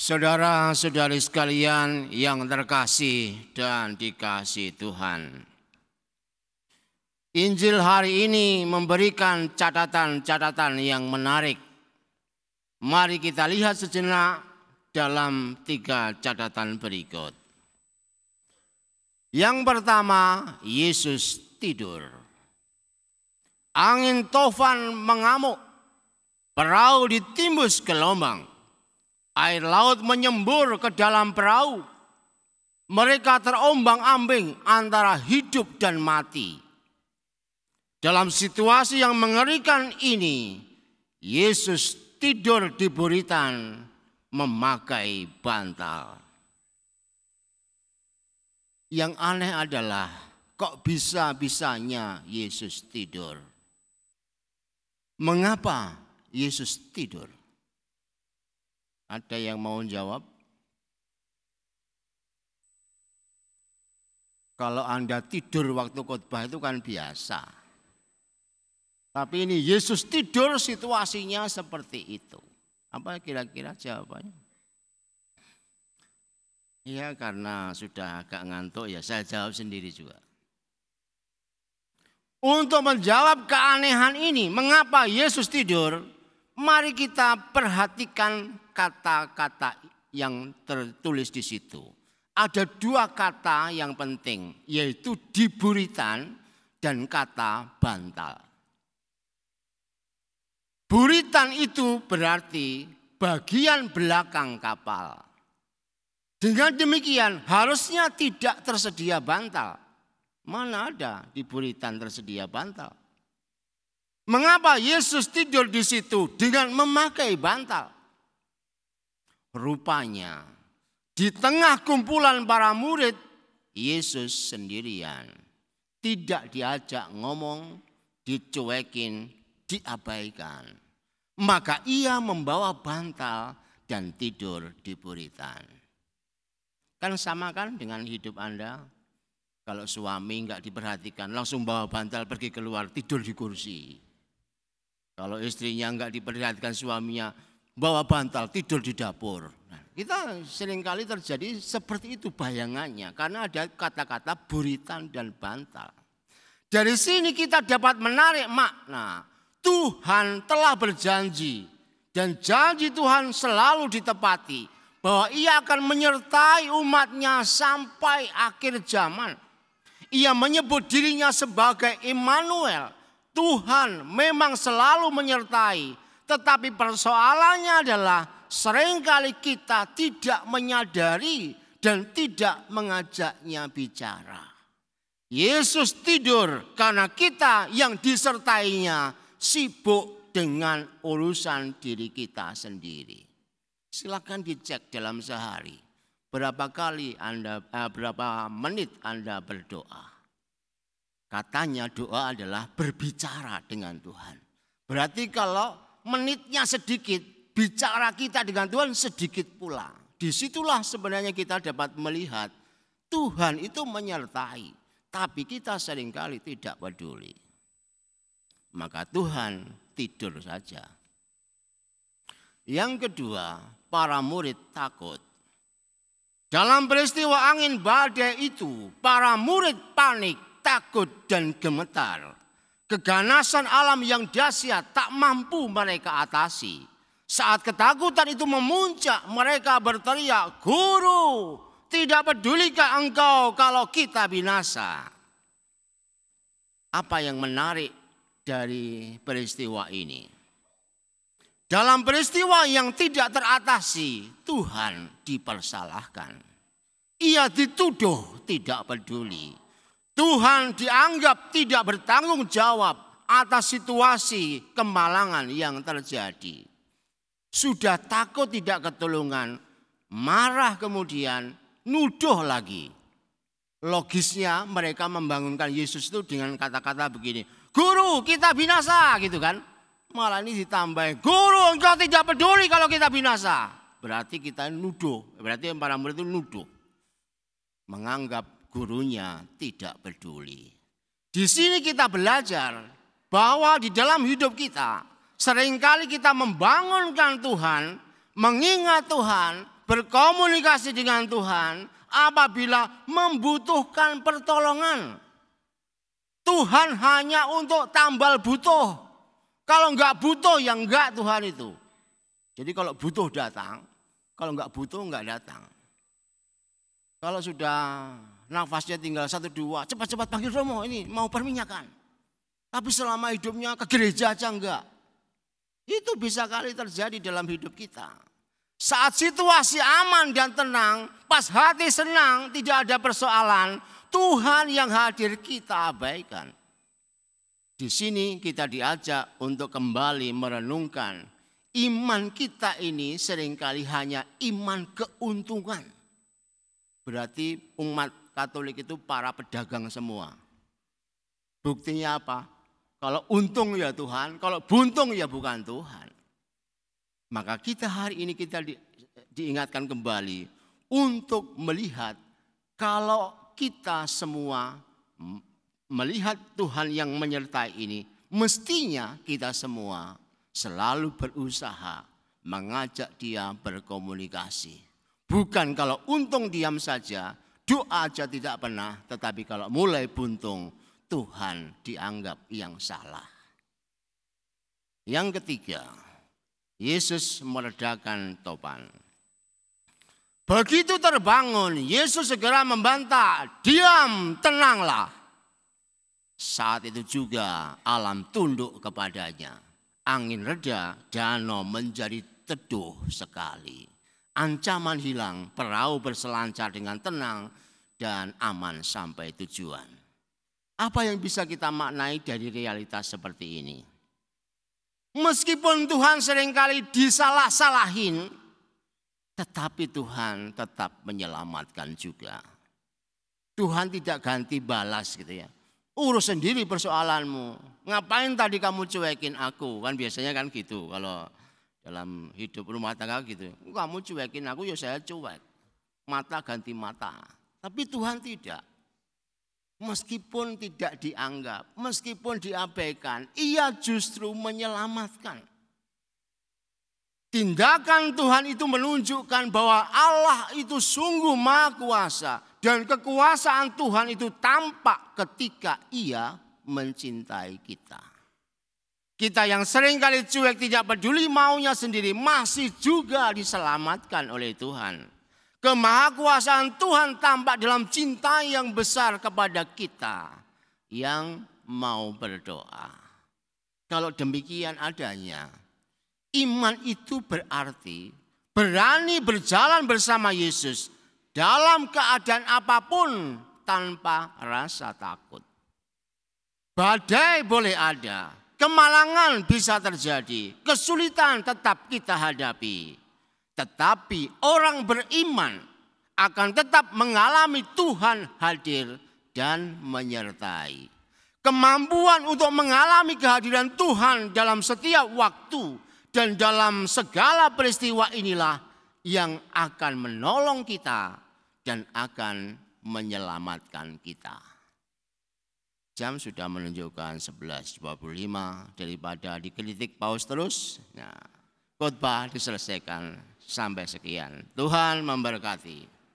Saudara-saudari sekalian yang terkasih dan dikasih Tuhan. Injil hari ini memberikan catatan-catatan yang menarik. Mari kita lihat sejenak dalam tiga catatan berikut. Yang pertama, Yesus tidur. Angin tofan mengamuk, perahu ditimbus gelombang Air laut menyembur ke dalam perahu. Mereka terombang-ambing antara hidup dan mati. Dalam situasi yang mengerikan ini, Yesus tidur di buritan memakai bantal. Yang aneh adalah kok bisa-bisanya Yesus tidur. Mengapa Yesus tidur? Ada yang mau jawab? Kalau Anda tidur waktu khotbah itu kan biasa. Tapi ini Yesus tidur situasinya seperti itu. Apa kira-kira jawabannya? Iya karena sudah agak ngantuk ya saya jawab sendiri juga. Untuk menjawab keanehan ini, mengapa Yesus tidur? Mari kita perhatikan kata-kata yang tertulis di situ. Ada dua kata yang penting, yaitu diburitan dan kata bantal. Buritan itu berarti bagian belakang kapal. Dengan demikian harusnya tidak tersedia bantal. Mana ada di buritan tersedia bantal? Mengapa Yesus tidur di situ dengan memakai bantal? Rupanya di tengah kumpulan para murid Yesus sendirian. Tidak diajak ngomong, dicuekin, diabaikan. Maka ia membawa bantal dan tidur di puritan. Kan sama kan dengan hidup Anda? Kalau suami enggak diperhatikan, langsung bawa bantal pergi keluar, tidur di kursi. Kalau istrinya enggak diperlihatkan suaminya, bawa bantal tidur di dapur. Nah, kita seringkali terjadi seperti itu bayangannya karena ada kata-kata buritan dan bantal. Dari sini kita dapat menarik makna Tuhan telah berjanji dan janji Tuhan selalu ditepati bahwa ia akan menyertai umatnya sampai akhir zaman. Ia menyebut dirinya sebagai Immanuel, Tuhan memang selalu menyertai, tetapi persoalannya adalah seringkali kita tidak menyadari dan tidak mengajaknya bicara. Yesus tidur karena kita yang disertainya sibuk dengan urusan diri kita sendiri. Silakan dicek dalam sehari berapa kali Anda eh, berapa menit Anda berdoa. Katanya doa adalah berbicara dengan Tuhan. Berarti kalau menitnya sedikit, bicara kita dengan Tuhan sedikit pula. Disitulah sebenarnya kita dapat melihat Tuhan itu menyertai. Tapi kita seringkali tidak peduli. Maka Tuhan tidur saja. Yang kedua, para murid takut. Dalam peristiwa angin badai itu, para murid panik takut dan gemetar. Keganasan alam yang dahsyat tak mampu mereka atasi. Saat ketakutan itu memuncak, mereka berteriak, "Guru, tidak pedulikah engkau kalau kita binasa?" Apa yang menarik dari peristiwa ini? Dalam peristiwa yang tidak teratasi, Tuhan dipersalahkan. Ia dituduh tidak peduli Tuhan dianggap tidak bertanggung jawab atas situasi kemalangan yang terjadi. Sudah takut tidak ketulungan, marah kemudian, nuduh lagi. Logisnya mereka membangunkan Yesus itu dengan kata-kata begini, Guru kita binasa gitu kan. Malah ini ditambah, Guru engkau tidak peduli kalau kita binasa. Berarti kita nuduh, berarti para murid itu nuduh. Menganggap gurunya tidak peduli. Di sini kita belajar bahwa di dalam hidup kita seringkali kita membangunkan Tuhan, mengingat Tuhan, berkomunikasi dengan Tuhan apabila membutuhkan pertolongan. Tuhan hanya untuk tambal butuh. Kalau enggak butuh yang enggak Tuhan itu. Jadi kalau butuh datang, kalau enggak butuh enggak datang. Kalau sudah nafasnya tinggal satu dua, cepat-cepat panggil Romo ini mau perminyakan. Tapi selama hidupnya ke gereja aja enggak. Itu bisa kali terjadi dalam hidup kita. Saat situasi aman dan tenang, pas hati senang, tidak ada persoalan, Tuhan yang hadir kita abaikan. Di sini kita diajak untuk kembali merenungkan iman kita ini seringkali hanya iman keuntungan. Berarti umat Katolik itu para pedagang semua. Buktinya apa? Kalau untung ya Tuhan, kalau buntung ya bukan Tuhan. Maka kita hari ini kita di, diingatkan kembali untuk melihat kalau kita semua melihat Tuhan yang menyertai ini, mestinya kita semua selalu berusaha mengajak dia berkomunikasi. Bukan kalau untung diam saja, doa aja tidak pernah, tetapi kalau mulai buntung, Tuhan dianggap yang salah. Yang ketiga, Yesus meredakan topan. Begitu terbangun, Yesus segera membantah, "Diam, tenanglah." Saat itu juga alam tunduk kepadanya. Angin reda, danau menjadi teduh sekali ancaman hilang, perahu berselancar dengan tenang dan aman sampai tujuan. Apa yang bisa kita maknai dari realitas seperti ini? Meskipun Tuhan seringkali disalah-salahin, tetapi Tuhan tetap menyelamatkan juga. Tuhan tidak ganti balas gitu ya. Urus sendiri persoalanmu. Ngapain tadi kamu cuekin aku? Kan biasanya kan gitu kalau dalam hidup rumah tangga gitu. Kamu cuekin aku ya saya cuek. Mata ganti mata. Tapi Tuhan tidak. Meskipun tidak dianggap, meskipun diabaikan, ia justru menyelamatkan. Tindakan Tuhan itu menunjukkan bahwa Allah itu sungguh maha kuasa. Dan kekuasaan Tuhan itu tampak ketika ia mencintai kita. Kita yang sering kali cuek tidak peduli maunya sendiri masih juga diselamatkan oleh Tuhan. Kemahakuasaan Tuhan tampak dalam cinta yang besar kepada kita yang mau berdoa. Kalau demikian adanya, iman itu berarti berani berjalan bersama Yesus dalam keadaan apapun tanpa rasa takut. Badai boleh ada, kemalangan bisa terjadi, kesulitan tetap kita hadapi. Tetapi orang beriman akan tetap mengalami Tuhan hadir dan menyertai. Kemampuan untuk mengalami kehadiran Tuhan dalam setiap waktu dan dalam segala peristiwa inilah yang akan menolong kita dan akan menyelamatkan kita jam sudah menunjukkan 11.25 daripada dikritik paus terus. Nah, khotbah diselesaikan sampai sekian. Tuhan memberkati.